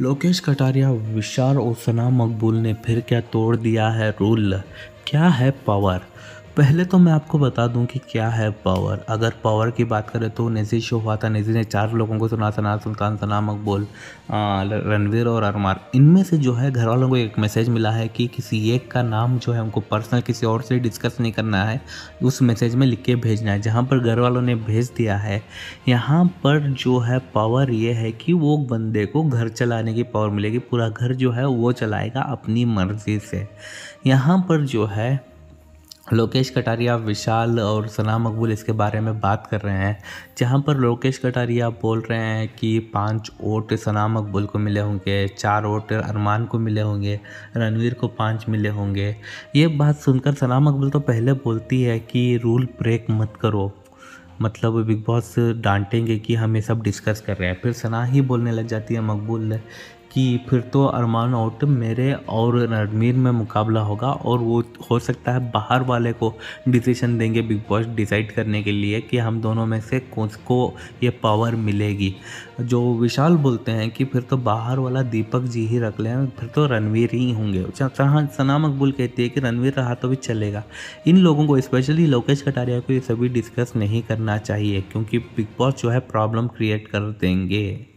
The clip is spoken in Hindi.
लोकेश कटारिया विशाल और सना मकबूल ने फिर क्या तोड़ दिया है रूल क्या है पावर पहले तो मैं आपको बता दूं कि क्या है पावर अगर पावर की बात करें तो नेजी शो हुआ था नेजी ने चार लोगों को सुना सना सुल्तान सना मकबूल रणवीर और अरमार इनमें से जो है घर वालों को एक मैसेज मिला है कि किसी एक का नाम जो है उनको पर्सनल किसी और से डिस्कस नहीं करना है उस मैसेज में लिख के भेजना है जहाँ पर घर वालों ने भेज दिया है यहाँ पर जो है पावर ये है कि वो बंदे को घर चलाने की पावर मिलेगी पूरा घर जो है वो चलाएगा अपनी मर्ज़ी से यहाँ पर जो है लोकेश कटारिया विशाल और सना मकबूल इसके बारे में बात कर रहे हैं जहां पर लोकेश कटारिया बोल रहे हैं कि पांच वोट सना मकबूल को मिले होंगे चार वोट अरमान को मिले होंगे रणवीर को पांच मिले होंगे ये बात सुनकर सना मकबूल तो पहले बोलती है कि रूल ब्रेक मत करो मतलब बिग बॉस डांटेंगे कि हम ये सब डिस्कस कर रहे हैं फिर सना ही बोलने लग जाती है मकबूल कि फिर तो अरमान आउट मेरे और रणवीर में मुकाबला होगा और वो हो सकता है बाहर वाले को डिसीशन देंगे बिग बॉस डिसाइड करने के लिए कि हम दोनों में से को ये पावर मिलेगी जो विशाल बोलते हैं कि फिर तो बाहर वाला दीपक जी ही रख लें फिर तो रणवीर ही होंगे अच्छा, सना मकबूल कहती है कि रणवीर रहा तो भी चलेगा इन लोगों को स्पेशली लोकेश कटारिया को ये सभी डिस्कस नहीं करना चाहिए क्योंकि बिग बॉस जो है प्रॉब्लम क्रिएट कर देंगे